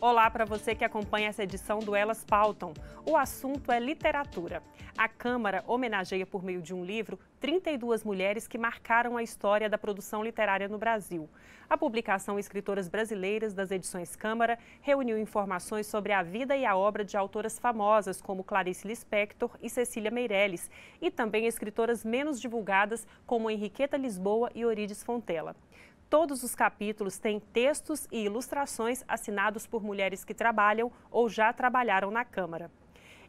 Olá para você que acompanha essa edição do Elas Pautam. O assunto é literatura. A Câmara homenageia por meio de um livro 32 mulheres que marcaram a história da produção literária no Brasil. A publicação Escritoras Brasileiras das edições Câmara reuniu informações sobre a vida e a obra de autoras famosas como Clarice Lispector e Cecília Meirelles, e também escritoras menos divulgadas como Henriqueta Lisboa e Orides Fontela. Todos os capítulos têm textos e ilustrações assinados por mulheres que trabalham ou já trabalharam na Câmara.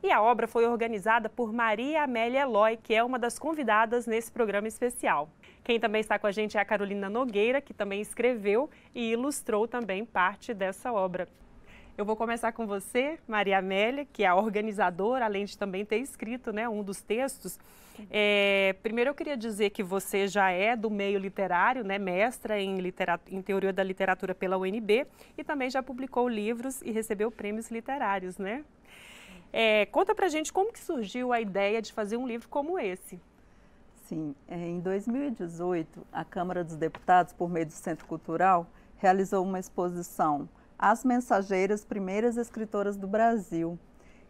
E a obra foi organizada por Maria Amélia Eloy, que é uma das convidadas nesse programa especial. Quem também está com a gente é a Carolina Nogueira, que também escreveu e ilustrou também parte dessa obra. Eu vou começar com você, Maria Amélia, que é a organizadora, além de também ter escrito né, um dos textos. É, primeiro eu queria dizer que você já é do meio literário, né, mestra em, em, teoria da literatura pela UNB e também já publicou livros e recebeu prêmios literários, né? É, conta pra gente como que surgiu a ideia de fazer um livro como esse. Sim, é, em 2018, a Câmara dos Deputados, por meio do Centro Cultural, realizou uma exposição as Mensageiras, Primeiras Escritoras do Brasil,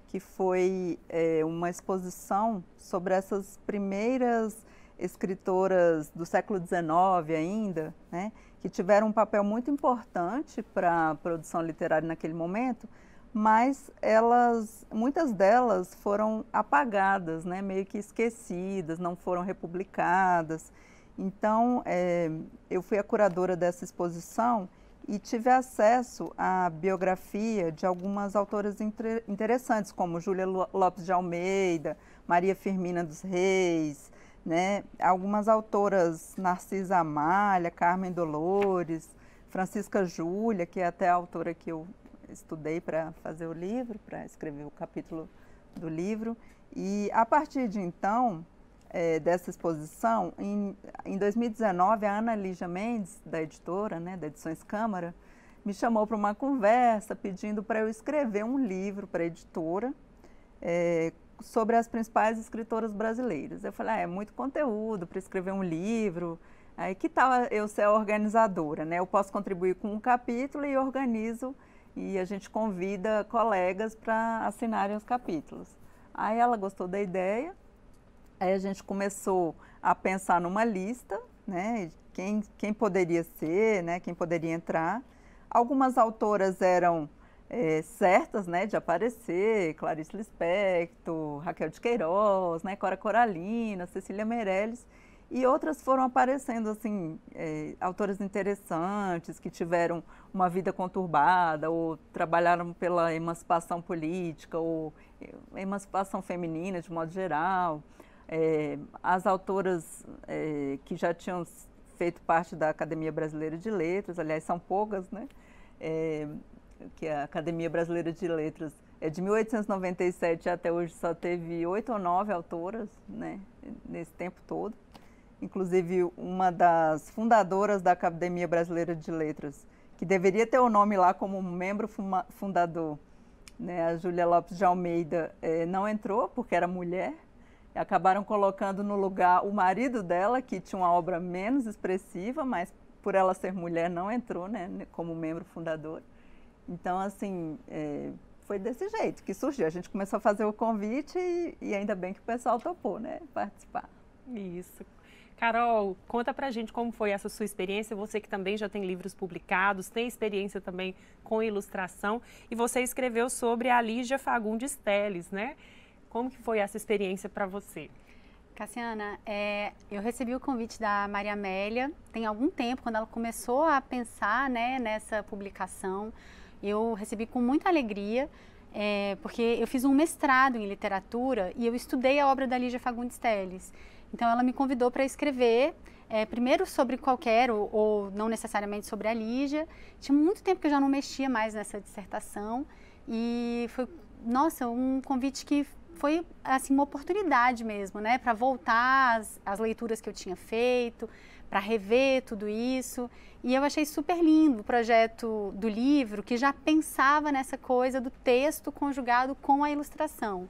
que foi é, uma exposição sobre essas primeiras escritoras do século XIX ainda, né, que tiveram um papel muito importante para a produção literária naquele momento, mas elas, muitas delas foram apagadas, né, meio que esquecidas, não foram republicadas. Então, é, eu fui a curadora dessa exposição e tive acesso à biografia de algumas autoras inter interessantes, como Júlia Lopes de Almeida, Maria Firmina dos Reis, né? algumas autoras, Narcisa Amália, Carmen Dolores, Francisca Júlia, que é até a autora que eu estudei para fazer o livro, para escrever o capítulo do livro. E a partir de então, é, dessa exposição, em, em 2019, a Ana Lígia Mendes, da editora, né, da Edições Câmara, me chamou para uma conversa pedindo para eu escrever um livro para a editora é, sobre as principais escritoras brasileiras. Eu falei, ah, é muito conteúdo para escrever um livro. Aí que tal eu ser a organizadora, né? Eu posso contribuir com um capítulo e organizo e a gente convida colegas para assinarem os capítulos. Aí ela gostou da ideia Aí a gente começou a pensar numa lista, né? Quem, quem poderia ser, né? Quem poderia entrar. Algumas autoras eram é, certas, né? De aparecer, Clarice Lispector, Raquel de Queiroz, né? Cora Coralina, Cecília Meirelles. E outras foram aparecendo, assim, é, autoras interessantes, que tiveram uma vida conturbada, ou trabalharam pela emancipação política, ou eh, emancipação feminina de modo geral. É, as autoras é, que já tinham feito parte da Academia Brasileira de Letras, aliás, são poucas, né? É, que a Academia Brasileira de Letras é de 1897 até hoje só teve oito ou nove autoras, né? Nesse tempo todo. Inclusive, uma das fundadoras da Academia Brasileira de Letras, que deveria ter o nome lá como membro fundador, né? A Júlia Lopes de Almeida é, não entrou porque era mulher, acabaram colocando no lugar o marido dela, que tinha uma obra menos expressiva, mas por ela ser mulher não entrou né, como membro fundador. Então, assim, é, foi desse jeito que surgiu. A gente começou a fazer o convite e, e ainda bem que o pessoal topou né, participar. Isso. Carol, conta pra gente como foi essa sua experiência. Você que também já tem livros publicados, tem experiência também com ilustração. E você escreveu sobre a Lígia Fagundes Teles, né? Como que foi essa experiência para você? Cassiana, é, eu recebi o convite da Maria Amélia tem algum tempo, quando ela começou a pensar né, nessa publicação. Eu recebi com muita alegria, é, porque eu fiz um mestrado em literatura e eu estudei a obra da Lígia Fagundes Telles. Então ela me convidou para escrever, é, primeiro sobre qualquer, ou, ou não necessariamente sobre a Lígia. Tinha muito tempo que eu já não mexia mais nessa dissertação e foi, nossa, um convite que foi assim uma oportunidade mesmo, né, para voltar às, leituras que eu tinha feito, para rever tudo isso. E eu achei super lindo o projeto do livro que já pensava nessa coisa do texto conjugado com a ilustração.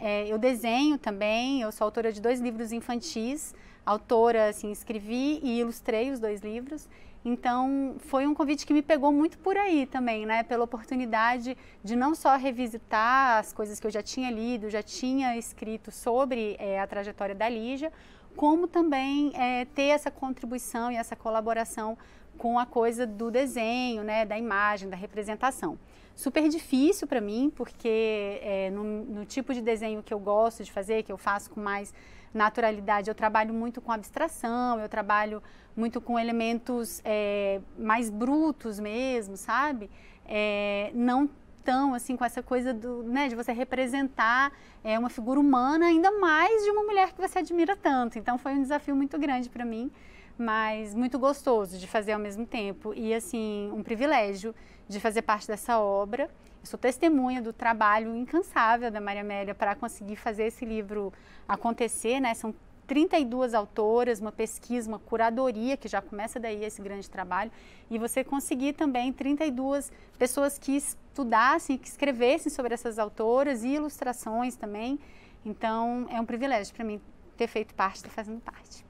É, eu desenho também, eu sou autora de dois livros infantis, autora assim escrevi e ilustrei os dois livros então, foi um convite que me pegou muito por aí também, né? Pela oportunidade de não só revisitar as coisas que eu já tinha lido, já tinha escrito sobre é, a trajetória da Lígia, como também é, ter essa contribuição e essa colaboração com a coisa do desenho, né, da imagem, da representação. Super difícil para mim, porque é, no, no, tipo de desenho que eu gosto de fazer, que eu faço com mais naturalidade, eu trabalho muito com abstração, eu trabalho muito com elementos é, mais brutos mesmo, sabe? É, não tão assim com essa coisa do, né, de você representar é, uma figura humana, ainda mais de uma mulher que você admira tanto. Então foi um desafio muito grande para mim, mas muito gostoso de fazer ao mesmo tempo e assim um privilégio de fazer parte dessa obra. Eu sou testemunha do trabalho incansável da Maria Amélia para conseguir fazer esse livro acontecer, né? São 32 autoras, uma pesquisa, uma curadoria, que já começa daí esse grande trabalho, e você conseguir também 32 pessoas que estudassem, que escrevessem sobre essas autoras e ilustrações também. Então, é um privilégio para mim ter feito parte, ter fazendo parte.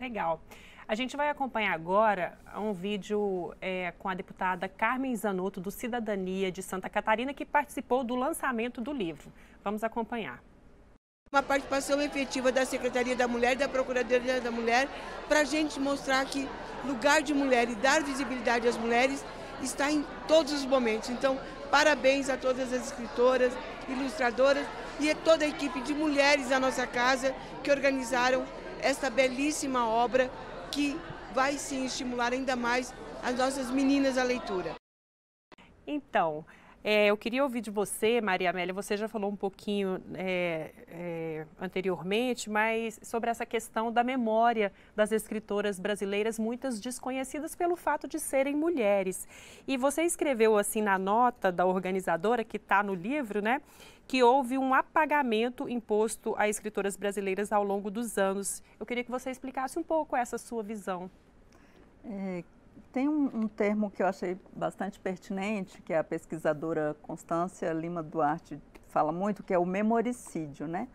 Legal. A gente vai acompanhar agora um vídeo é, com a deputada Carmen Zanotto, do Cidadania de Santa Catarina, que participou do lançamento do livro. Vamos acompanhar uma participação efetiva da Secretaria da Mulher da Procuradoria da Mulher para a gente mostrar que lugar de mulher e dar visibilidade às mulheres está em todos os momentos. Então, parabéns a todas as escritoras, ilustradoras e a toda a equipe de mulheres da nossa casa que organizaram esta belíssima obra que vai sim estimular ainda mais as nossas meninas à leitura. Então, é, eu queria ouvir de você, Maria Amélia, você já falou um pouquinho é, é, anteriormente, mas sobre essa questão da memória das escritoras brasileiras, muitas desconhecidas pelo fato de serem mulheres. E você escreveu assim na nota da organizadora, que está no livro, né, que houve um apagamento imposto a escritoras brasileiras ao longo dos anos. Eu queria que você explicasse um pouco essa sua visão. É, tem um, um, termo que eu achei bastante pertinente, que é a pesquisadora Constância Lima Duarte fala muito, que é o memoricídio, né?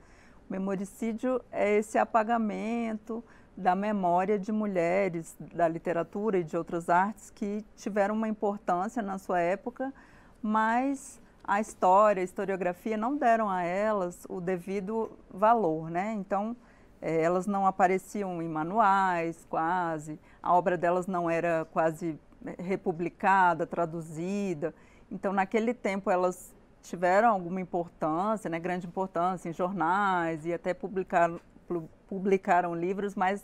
O memoricídio é esse apagamento da memória de mulheres da literatura e de outras artes que tiveram uma importância na sua época, mas a história, a historiografia não deram a elas o devido valor, né? Então, é, elas não apareciam em manuais, quase, a obra delas não era quase né, republicada, traduzida. Então, naquele tempo, elas tiveram alguma importância, né, grande importância em jornais e até publicaram, publicaram livros, mas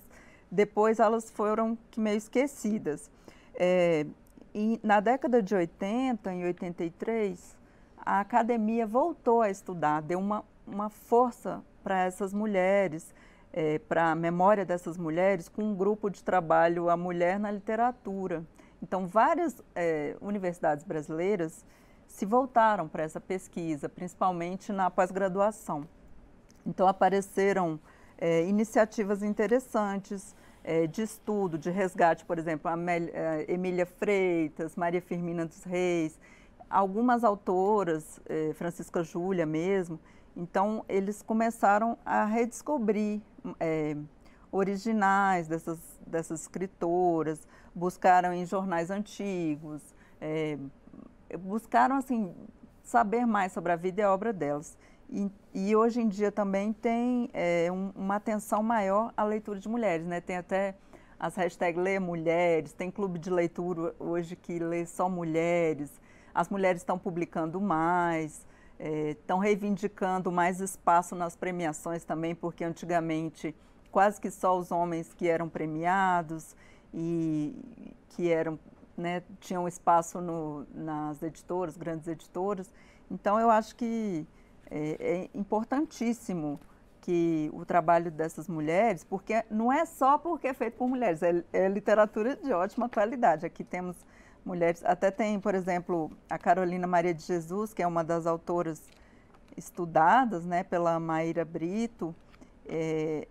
depois elas foram meio esquecidas. É, e na década de 80, em 83, a academia voltou a estudar, deu uma, uma força para essas mulheres é, para a memória dessas mulheres com um grupo de trabalho A Mulher na Literatura. Então, várias é, universidades brasileiras se voltaram para essa pesquisa, principalmente na pós-graduação. Então, apareceram é, iniciativas interessantes é, de estudo, de resgate, por exemplo, a é, Emília Freitas, Maria Firmina dos Reis, algumas autoras, é, Francisca Júlia mesmo. Então, eles começaram a redescobrir é, originais dessas, dessas escritoras, buscaram em jornais antigos, é, buscaram assim saber mais sobre a vida e a obra delas. E, e hoje em dia também tem é, um, uma atenção maior à leitura de mulheres, né? Tem até as hashtags Lê Mulheres, tem clube de leitura hoje que lê só mulheres, as mulheres estão publicando mais estão é, reivindicando mais espaço nas premiações também, porque antigamente quase que só os homens que eram premiados e que eram, né, tinham espaço no, nas editoras, grandes editoras. Então eu acho que é, é importantíssimo que o trabalho dessas mulheres, porque não é só porque é feito por mulheres, é, é literatura de ótima qualidade. Aqui temos mulheres. Até tem, por exemplo, a Carolina Maria de Jesus, que é uma das autoras estudadas né, pela Maíra Brito, é,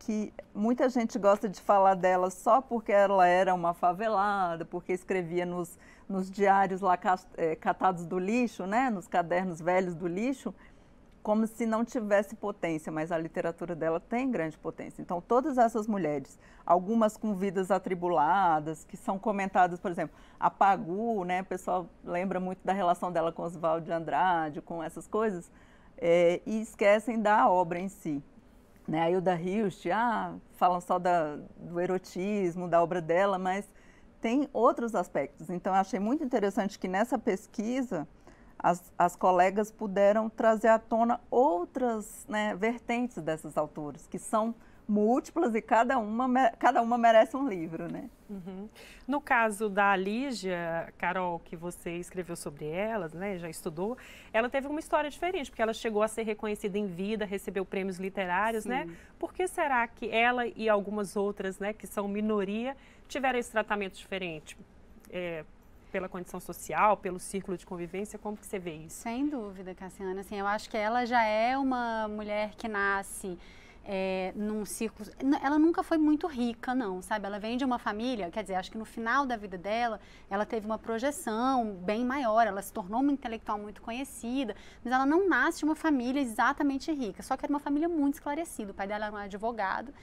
que muita gente gosta de falar dela só porque ela era uma favelada, porque escrevia nos, nos diários lá é, catados do lixo, né, nos cadernos velhos do lixo como se não tivesse potência, mas a literatura dela tem grande potência. Então, todas essas mulheres, algumas com vidas atribuladas, que são comentadas, por exemplo, a Pagu, né, o pessoal lembra muito da relação dela com Oswald de Andrade, com essas coisas, é, e esquecem da obra em si. Né, a Hilda Hilst, ah, falam só da, do erotismo, da obra dela, mas tem outros aspectos. Então, eu achei muito interessante que nessa pesquisa as, as colegas puderam trazer à tona outras né, vertentes dessas autoras, que são múltiplas e cada uma, cada uma merece um livro, né? Uhum. No caso da Lígia, Carol, que você escreveu sobre elas, né, já estudou, ela teve uma história diferente, porque ela chegou a ser reconhecida em vida, recebeu prêmios literários, Sim. né? Por que será que ela e algumas outras, né, que são minoria, tiveram esse tratamento diferente? É, pela condição social, pelo círculo de convivência? Como que você vê isso? Sem dúvida, Cassiana. Assim, eu acho que ela já é uma mulher que nasce é, num círculo. Ela nunca foi muito rica, não, sabe? Ela vem de uma família, quer dizer, acho que no final da vida dela, ela teve uma projeção bem maior, ela se tornou uma intelectual muito conhecida, mas ela não nasce de uma família exatamente rica, só que era uma família muito esclarecida. O pai dela era um advogado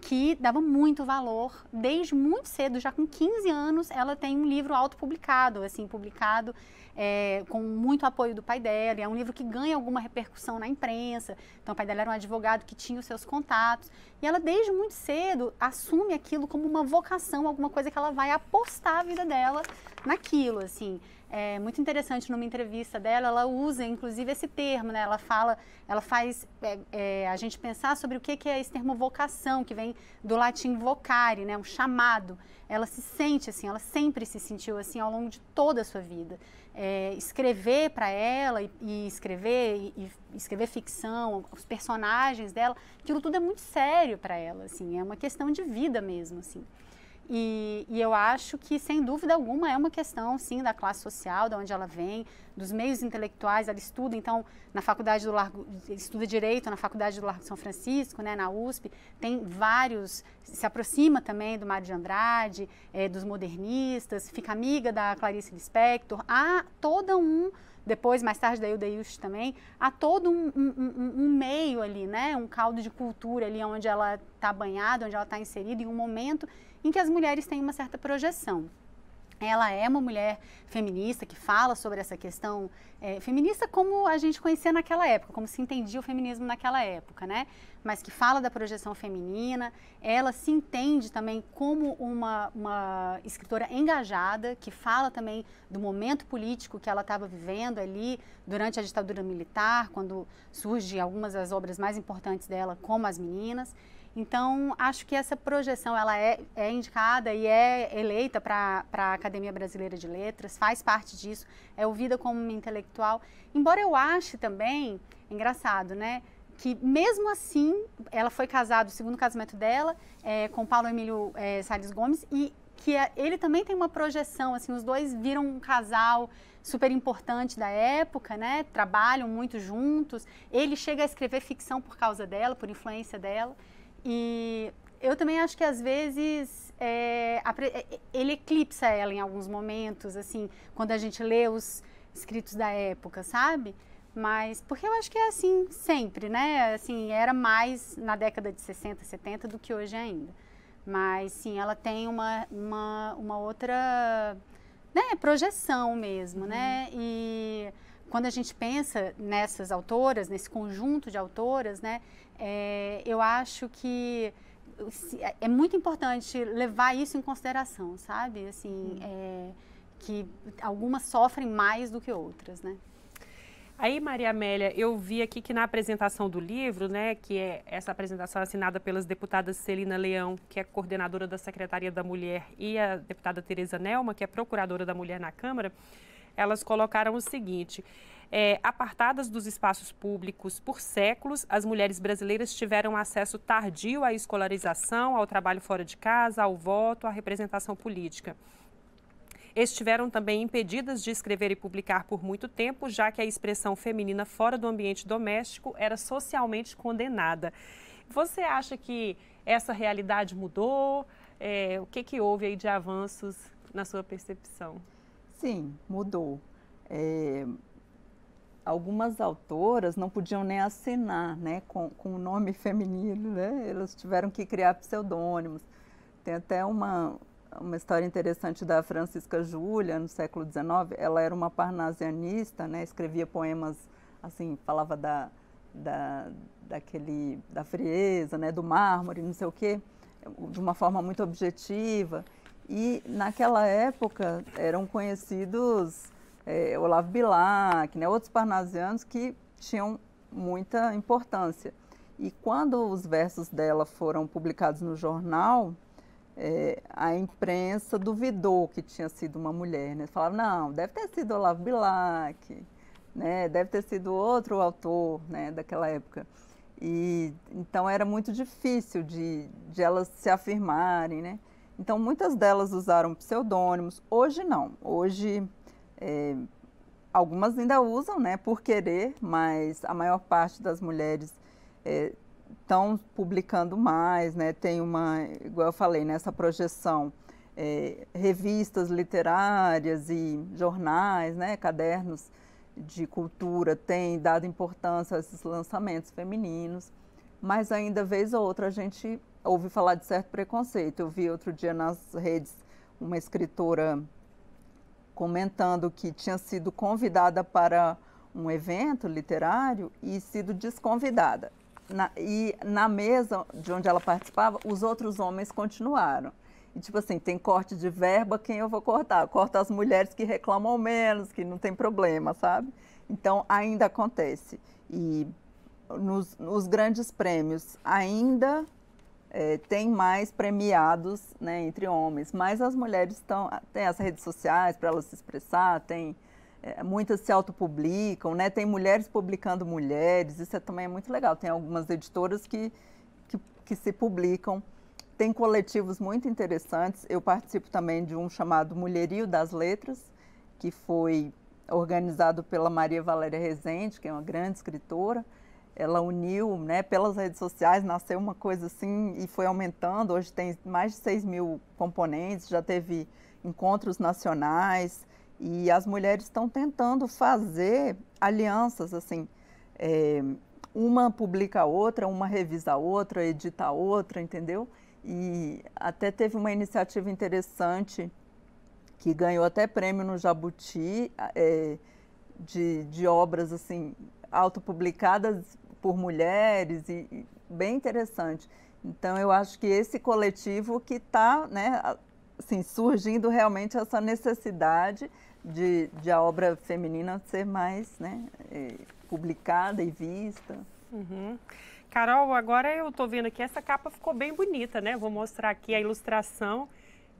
que dava muito valor, desde muito cedo, já com 15 anos, ela tem um livro autopublicado, assim, publicado é, com muito apoio do pai dela, é um livro que ganha alguma repercussão na imprensa, então o pai dela era um advogado que tinha os seus contatos, e ela desde muito cedo assume aquilo como uma vocação, alguma coisa que ela vai apostar a vida dela naquilo, assim, é, muito interessante numa entrevista dela, ela usa inclusive esse termo, né? Ela fala, ela faz é, é, a gente pensar sobre o que, que é esse termo vocação, que vem do latim vocare, né? Um chamado. Ela se sente assim, ela sempre se sentiu assim ao longo de toda a sua vida. É, escrever para ela e, e escrever e, e escrever ficção, os personagens dela, aquilo tudo é muito sério para ela, assim, é uma questão de vida mesmo, assim. E, e, eu acho que, sem dúvida alguma, é uma questão, sim, da classe social, de onde ela vem, dos meios intelectuais. Ela estuda, então, na faculdade do Largo, estuda Direito na faculdade do Largo São Francisco, né, na USP. Tem vários, se aproxima também do Mário de Andrade, é, dos modernistas, fica amiga da Clarice Lispector. Há toda um, depois, mais tarde, o Ildeus também, há todo um, um, um, um, meio ali, né? Um caldo de cultura ali onde ela está banhada, onde ela está inserida, em um momento em que as mulheres têm uma certa projeção. Ela é uma mulher feminista que fala sobre essa questão é, feminista como a gente conhecia naquela época, como se entendia o feminismo naquela época, né? Mas que fala da projeção feminina. Ela se entende também como uma, uma escritora engajada, que fala também do momento político que ela estava vivendo ali durante a ditadura militar, quando surgem algumas das obras mais importantes dela, como As Meninas. Então, acho que essa projeção ela é, é indicada e é eleita para a Academia Brasileira de Letras, faz parte disso, é ouvida como uma intelectual. Embora eu ache também, engraçado, né? que mesmo assim, ela foi casada, o segundo casamento dela, é, com Paulo Emílio é, Salles Gomes, e que é, ele também tem uma projeção, assim, os dois viram um casal super importante da época, né? Trabalham muito juntos. Ele chega a escrever ficção por causa dela, por influência dela. E eu também acho que às vezes é, é, ele eclipsa ela em alguns momentos, assim, quando a gente lê os escritos da época, sabe? Mas porque eu acho que é assim sempre, né? Assim, era mais na década de 60, 70 do que hoje ainda. Mas sim, ela tem uma, uma, uma outra né, projeção mesmo, né? uhum. né? E quando a gente pensa nessas autoras, nesse conjunto de autoras, né, é, eu acho que é, é muito importante levar isso em consideração, sabe? Assim, hum. é, que algumas sofrem mais do que outras, né? Aí, Maria Amélia, eu vi aqui que na apresentação do livro, né, que é essa apresentação assinada pelas deputadas Celina Leão, que é coordenadora da Secretaria da Mulher, e a deputada Tereza Nelma, que é procuradora da Mulher na Câmara, elas colocaram o seguinte. É, apartadas dos espaços públicos por séculos, as mulheres brasileiras tiveram acesso tardio à escolarização, ao trabalho fora de casa, ao voto, à representação política. Estiveram também impedidas de escrever e publicar por muito tempo, já que a expressão feminina fora do ambiente doméstico era socialmente condenada. Você acha que essa realidade mudou? É, o que, que houve aí de avanços na sua percepção? Sim, mudou. É, algumas autoras não podiam nem assinar né, com, com o nome feminino, né? elas tiveram que criar pseudônimos. Tem até uma, uma história interessante da Francisca Júlia, no século XIX. Ela era uma parnasianista, né? escrevia poemas, assim, falava da, da, daquele, da frieza, né? do mármore, não sei o quê, de uma forma muito objetiva. E naquela época eram conhecidos é, Olavo Bilac, né, outros parnasianos que tinham muita importância. E quando os versos dela foram publicados no jornal, é, a imprensa duvidou que tinha sido uma mulher. Né? Falaram, não, deve ter sido Olavo Bilac, né? deve ter sido outro autor né, daquela época. E, então era muito difícil de, de elas se afirmarem. Né? Então, muitas delas usaram pseudônimos. Hoje, não. Hoje, é, algumas ainda usam, né, por querer, mas a maior parte das mulheres estão é, publicando mais, né, tem uma, igual eu falei, nessa né, projeção, é, revistas literárias e jornais, né, cadernos de cultura têm dado importância a esses lançamentos femininos, mas ainda vez ou outra a gente ouvi falar de certo preconceito. Eu vi outro dia nas redes uma escritora comentando que tinha sido convidada para um evento literário e sido desconvidada. Na, e na mesa de onde ela participava, os outros homens continuaram. E, tipo assim, tem corte de verba, quem eu vou cortar? Corta as mulheres que reclamam menos, que não tem problema, sabe? Então, ainda acontece. E nos, nos grandes prêmios, ainda é, tem mais premiados né, entre homens, mas as mulheres estão têm as redes sociais para elas se expressar, tem é, muitas se autopublicam, né? Tem mulheres publicando mulheres, isso é, também é muito legal. Tem algumas editoras que, que, que se publicam. Tem coletivos muito interessantes. Eu participo também de um chamado Mulherio das Letras, que foi organizado pela Maria Valéria Rezende, que é uma grande escritora ela uniu, né, pelas redes sociais, nasceu uma coisa assim e foi aumentando. Hoje tem mais de 6 mil componentes, já teve encontros nacionais e as mulheres estão tentando fazer alianças, assim, é, uma publica a outra, uma revisa a outra, edita a outra, entendeu? E até teve uma iniciativa interessante que ganhou até prêmio no Jabuti é, de, de obras assim autopublicadas por mulheres, e, e bem interessante. Então, eu acho que esse coletivo que está né, assim, surgindo realmente essa necessidade de, de a obra feminina ser mais né, é, publicada e vista. Uhum. Carol, agora eu estou vendo aqui, essa capa ficou bem bonita, né? Vou mostrar aqui a ilustração.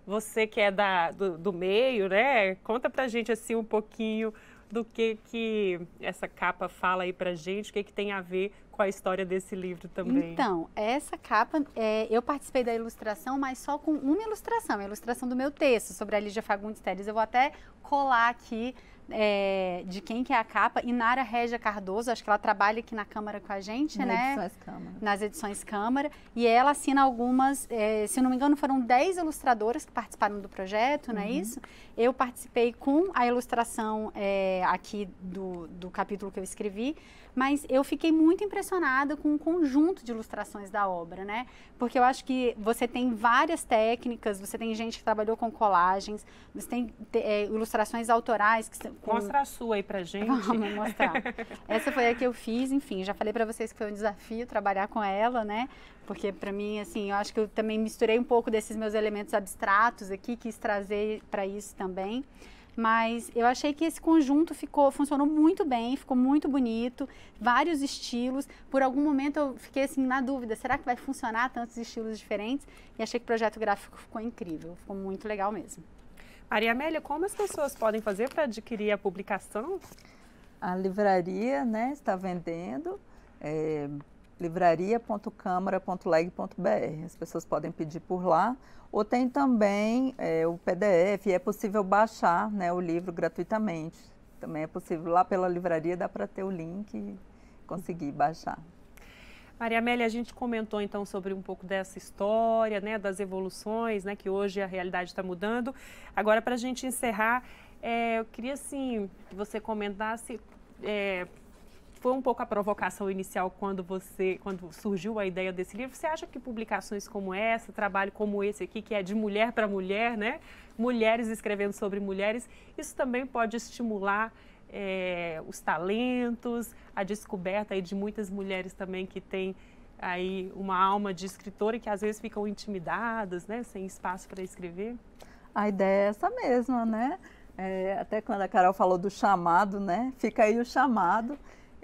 Você que é da, do, do meio, né? Conta pra gente assim um pouquinho do que, que essa capa fala aí pra gente, o que, que tem a ver a história desse livro também. Então, essa capa, é, eu participei da ilustração, mas só com uma ilustração, a ilustração do meu texto sobre a Lígia Fagundes Teles. Eu vou até colar aqui é, de quem que é a capa, Inara Regia Cardoso, acho que ela trabalha aqui na Câmara com a gente, na né? Edições Câmara. Nas edições Câmara. E ela assina algumas, é, se não me engano, foram 10 ilustradoras que participaram do projeto, uhum. não é uhum. isso? Eu participei com a ilustração é, aqui do, do capítulo que eu escrevi, mas eu fiquei muito impressionada impressionada com o conjunto de ilustrações da obra, né? Porque eu acho que você tem várias técnicas, você tem gente que trabalhou com colagens, você tem é, ilustrações autorais que com... Mostra a sua aí pra gente. Vamos mostrar. Essa foi a que eu fiz, enfim, já falei para vocês que foi um desafio trabalhar com ela, né? Porque para mim, assim, eu acho que eu também misturei um pouco desses meus elementos abstratos aqui, quis trazer para isso também. Mas eu achei que esse conjunto ficou, funcionou muito bem, ficou muito bonito, vários estilos. Por algum momento eu fiquei assim na dúvida, será que vai funcionar tantos estilos diferentes? E achei que o projeto gráfico ficou incrível, ficou muito legal mesmo. Maria Amélia, como as pessoas podem fazer para adquirir a publicação? A livraria né, está vendendo. É, livraria.câmara.leg.br. As pessoas podem pedir por lá. Ou tem também é, o PDF, é possível baixar né, o livro gratuitamente. Também é possível, lá pela livraria dá para ter o link e conseguir baixar. Maria Amélia, a gente comentou então sobre um pouco dessa história, né, das evoluções, né, que hoje a realidade está mudando. Agora, para a gente encerrar, é, eu queria assim que você comentasse é, foi um pouco a provocação inicial quando você, quando surgiu a ideia desse livro. Você acha que publicações como essa, trabalho como esse aqui, que é de mulher para mulher, né? Mulheres escrevendo sobre mulheres, isso também pode estimular é, os talentos, a descoberta aí de muitas mulheres também que têm aí uma alma de escritora e que às vezes ficam intimidadas, né? Sem espaço para escrever. A ideia é essa mesma, né? É, até quando a Carol falou do chamado, né? Fica aí o chamado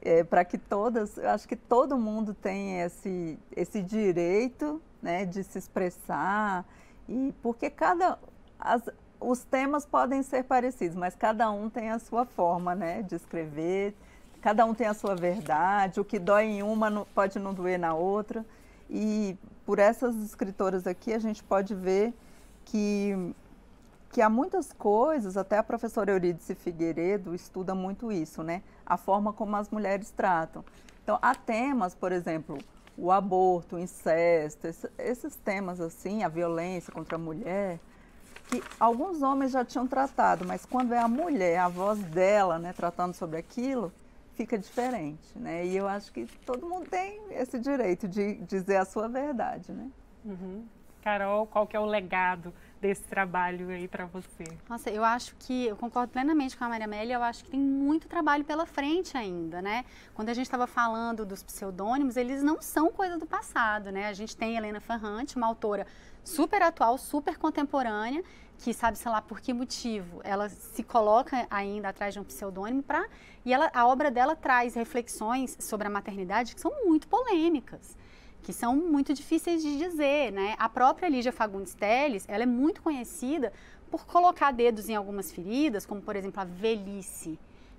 é, para que todas, eu acho que todo mundo tem esse, esse direito né, de se expressar, e porque cada. As, os temas podem ser parecidos, mas cada um tem a sua forma né, de escrever, cada um tem a sua verdade, o que dói em uma não, pode não doer na outra. E por essas escritoras aqui a gente pode ver que que há muitas coisas, até a professora Eurídice Figueiredo estuda muito isso, né? A forma como as mulheres tratam. Então, há temas, por exemplo, o aborto, o incesto, esses temas assim, a violência contra a mulher, que alguns homens já tinham tratado, mas quando é a mulher, a voz dela, né, tratando sobre aquilo, fica diferente, né? E eu acho que todo mundo tem esse direito de dizer a sua verdade, né? Uhum. Carol, qual que é o legado desse trabalho aí para você? Nossa, eu acho que eu concordo plenamente com a Maria Amélia, eu acho que tem muito trabalho pela frente ainda, né? Quando a gente estava falando dos pseudônimos, eles não são coisa do passado, né? A gente tem Helena Ferrante, uma autora super atual, super contemporânea, que sabe sei lá por que motivo ela se coloca ainda atrás de um pseudônimo para e ela a obra dela traz reflexões sobre a maternidade que são muito polêmicas que são muito difíceis de dizer, né? A própria Lígia Fagundes Telles, ela é muito conhecida por colocar dedos em algumas feridas, como por exemplo a velhice,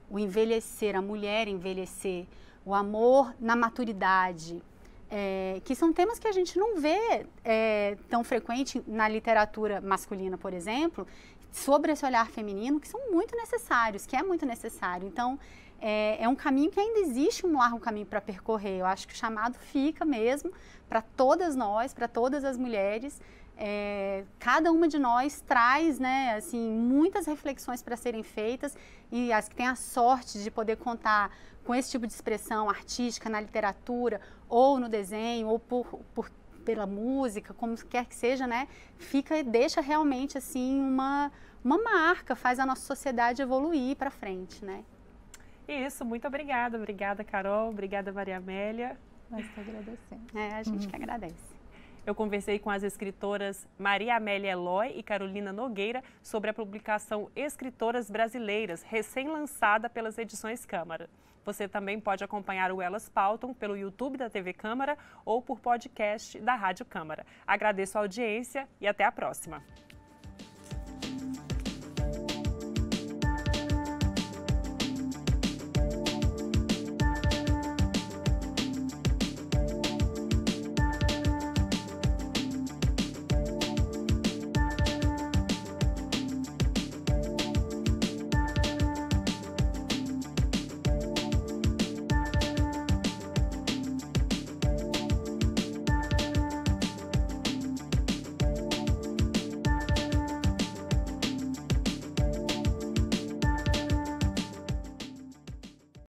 o envelhecer, a mulher envelhecer, o amor na maturidade, é, que são temas que a gente não vê é, tão frequente na literatura masculina, por exemplo, sobre esse olhar feminino, que são muito necessários, que é muito necessário. Então, é, é um caminho que ainda existe um largo caminho para percorrer. Eu acho que o chamado fica mesmo para todas nós, para todas as mulheres. É, cada uma de nós traz, né, assim, muitas reflexões para serem feitas e as que têm a sorte de poder contar com esse tipo de expressão artística na literatura ou no desenho ou por, por pela música, como quer que seja, né, fica deixa realmente assim uma uma marca, faz a nossa sociedade evoluir para frente, né? Isso, muito obrigada. Obrigada, Carol. Obrigada, Maria Amélia. Nós que agradecemos. É, a gente uhum. que agradece. Eu conversei com as escritoras Maria Amélia Eloy e Carolina Nogueira sobre a publicação Escritoras Brasileiras, recém-lançada pelas edições Câmara. Você também pode acompanhar o Elas Pautam pelo YouTube da TV Câmara ou por podcast da Rádio Câmara. Agradeço a audiência e até a próxima.